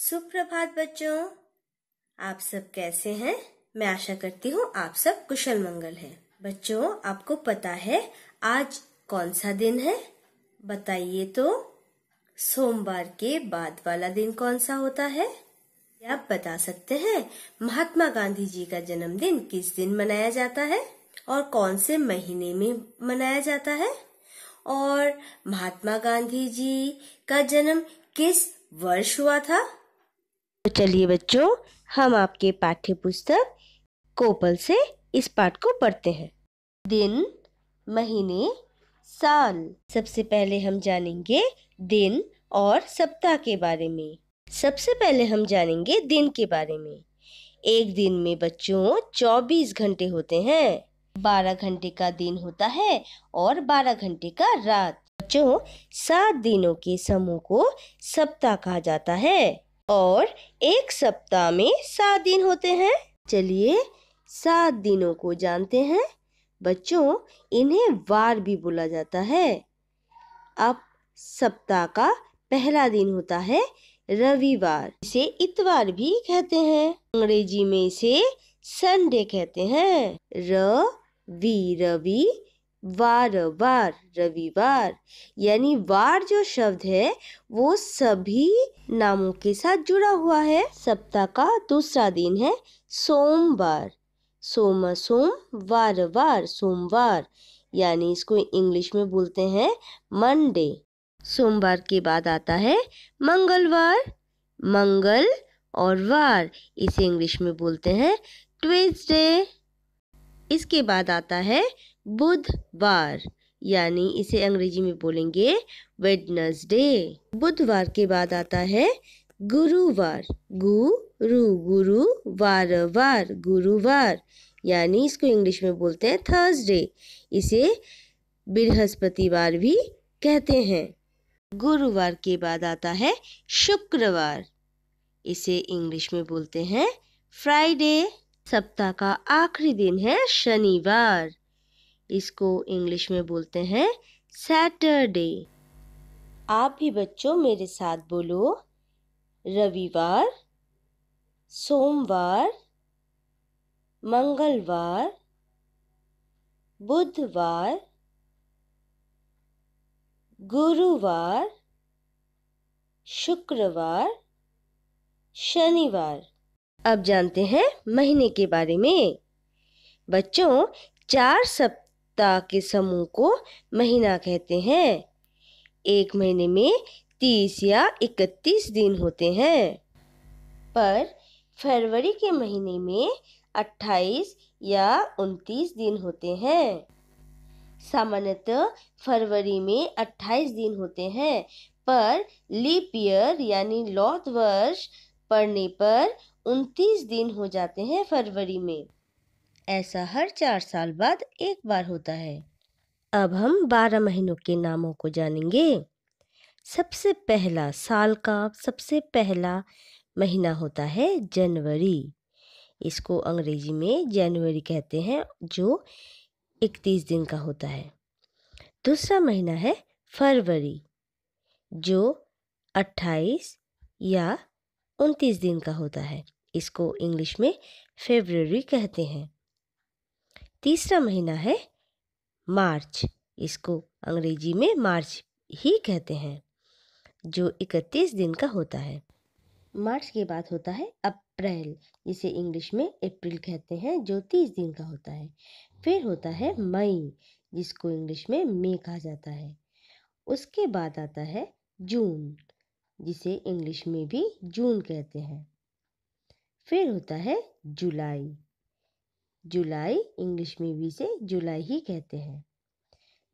सुप्रभात बच्चों आप सब कैसे हैं मैं आशा करती हूँ आप सब कुशल मंगल हैं बच्चों आपको पता है आज कौन सा दिन है बताइए तो सोमवार के बाद वाला दिन कौन सा होता है आप बता सकते हैं महात्मा गांधी जी का जन्मदिन किस दिन मनाया जाता है और कौन से महीने में मनाया जाता है और महात्मा गांधी जी का जन्म किस वर्ष हुआ था तो चलिए बच्चों हम आपके पाठ्य पुस्तक कोपल से इस पाठ को पढ़ते हैं दिन महीने साल सबसे पहले हम जानेंगे दिन और सप्ताह के बारे में सबसे पहले हम जानेंगे दिन के बारे में एक दिन में बच्चों 24 घंटे होते हैं 12 घंटे का दिन होता है और 12 घंटे का रात बच्चों सात दिनों के समूह को सप्ताह कहा जाता है और एक सप्ताह में सात दिन होते हैं चलिए सात दिनों को जानते हैं बच्चों इन्हें वार भी बोला जाता है अब सप्ताह का पहला दिन होता है रविवार इसे इतवार भी कहते हैं अंग्रेजी में इसे संडे कहते हैं रवि रवि वार वार रविवार यानी वार जो शब्द है वो सभी नामों के साथ जुड़ा हुआ है सप्ताह का दूसरा दिन है सोमवार सोम सोम वार वार सोमवार यानी इसको इंग्लिश में बोलते हैं मंडे सोमवार के बाद आता है मंगलवार मंगल और वार इसे इंग्लिश में बोलते हैं ट्यूसडे इसके बाद आता है बुधवार यानी इसे अंग्रेजी में बोलेंगे वेडनसडे बुधवार के बाद आता है गुरुवार गुरु गुरु वार वार गुरुवार यानी इसको इंग्लिश में बोलते हैं थर्सडे इसे बृहस्पतिवार भी कहते हैं गुरुवार के बाद आता है शुक्रवार इसे इंग्लिश में बोलते हैं फ्राइडे सप्ताह का आखिरी दिन है शनिवार इसको इंग्लिश में बोलते हैं सैटरडे आप भी बच्चों मेरे साथ बोलो रविवार सोमवार मंगलवार बुधवार गुरुवार शुक्रवार शनिवार अब जानते हैं महीने के बारे में बच्चों चार सप्ताह सप्ताह के समूह को महीना कहते हैं एक महीने में तीस या इकतीस दिन होते हैं पर फरवरी के महीने में अट्ठाईस या उनतीस दिन होते हैं सामान्यतः फरवरी में अट्ठाईस दिन होते हैं पर लीप ईयर यानी लौत वर्ष पड़ने पर उनतीस दिन हो जाते हैं फरवरी में ऐसा हर चार साल बाद एक बार होता है अब हम बारह महीनों के नामों को जानेंगे सबसे पहला साल का सबसे पहला महीना होता है जनवरी इसको अंग्रेजी में जनवरी कहते हैं जो इकतीस दिन का होता है दूसरा महीना है फरवरी जो अट्ठाईस या उनतीस दिन का होता है इसको इंग्लिश में फेबररी कहते हैं तीसरा महीना है मार्च इसको अंग्रेजी में मार्च ही कहते हैं जो इकतीस दिन का होता है मार्च के बाद होता है अप्रैल जिसे इंग्लिश में अप्रैल कहते हैं जो तीस दिन का होता है फिर होता है मई जिसको इंग्लिश में मे कहा जाता है उसके बाद आता है जून जिसे इंग्लिश में भी जून कहते हैं फिर होता है जुलाई जुलाई इंग्लिश में भी से जुलाई ही कहते हैं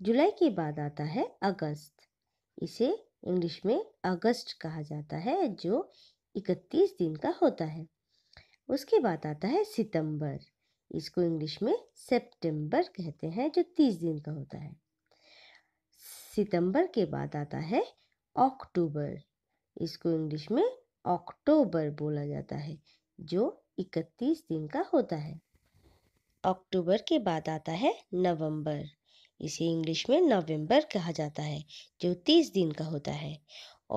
जुलाई के बाद आता है अगस्त इसे इंग्लिश में अगस्त कहा जाता है जो 31 दिन का होता है उसके बाद आता है सितंबर इसको इंग्लिश में सितंबर कहते हैं जो 30 दिन का होता है सितंबर के बाद आता है अक्टूबर इसको इंग्लिश में अक्टूबर बोला जाता है जो 31 दिन का होता है अक्टूबर के बाद आता है नवंबर इसे इंग्लिश में नवंबर कहा जाता है जो तीस दिन का होता है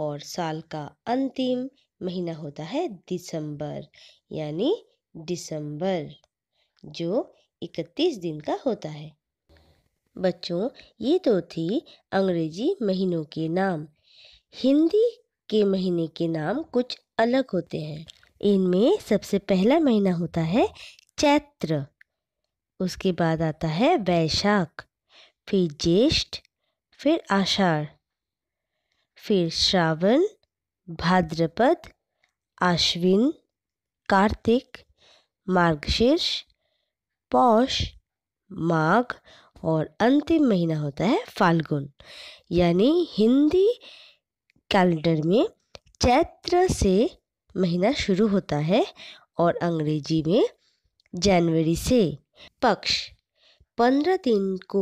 और साल का अंतिम महीना होता है दिसंबर यानी दिसंबर जो इकतीस दिन का होता है बच्चों ये तो थी अंग्रेजी महीनों के नाम हिंदी के महीने के नाम कुछ अलग होते हैं इनमें सबसे पहला महीना होता है चैत्र उसके बाद आता है वैशाख फिर ज्येष्ठ फिर आषाढ़ फिर श्रावण भाद्रपद आश्विन कार्तिक मार्गशीर्ष पौष माघ और अंतिम महीना होता है फाल्गुन यानी हिंदी कैलेंडर में चैत्र से महीना शुरू होता है और अंग्रेजी में जनवरी से पक्ष पंद्रह दिन को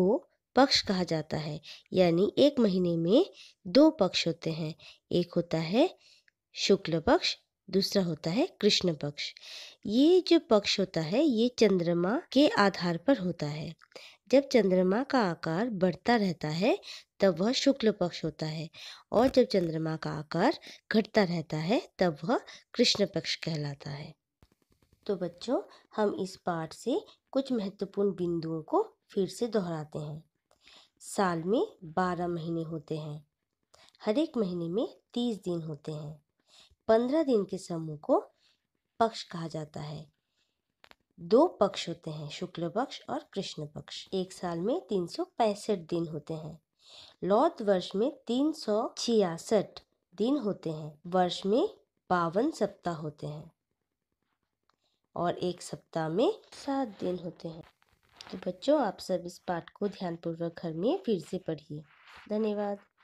पक्ष कहा जाता है यानी एक महीने में दो पक्ष होते हैं एक होता है शुक्ल पक्ष दूसरा होता है कृष्ण पक्ष ये जो पक्ष होता है ये चंद्रमा के आधार पर होता है जब चंद्रमा का आकार बढ़ता रहता है तब वह शुक्ल पक्ष होता है और जब चंद्रमा का आकार घटता रहता है तब वह कृष्ण पक्ष कहलाता है तो बच्चों हम इस पाठ से कुछ महत्वपूर्ण बिंदुओं को फिर से दोहराते हैं साल में बारह महीने होते हैं हर एक महीने में तीस दिन होते हैं पंद्रह दिन के समूह को पक्ष कहा जाता है दो पक्ष होते हैं शुक्ल पक्ष और कृष्ण पक्ष एक साल में तीन सौ पैंसठ दिन होते हैं लौत वर्ष में तीन सौ छियासठ दिन होते हैं वर्ष में बावन सप्ताह होते हैं और एक सप्ताह में सात दिन होते हैं तो बच्चों आप सब इस पाठ को ध्यानपूर्वक घर में फिर से पढ़िए धन्यवाद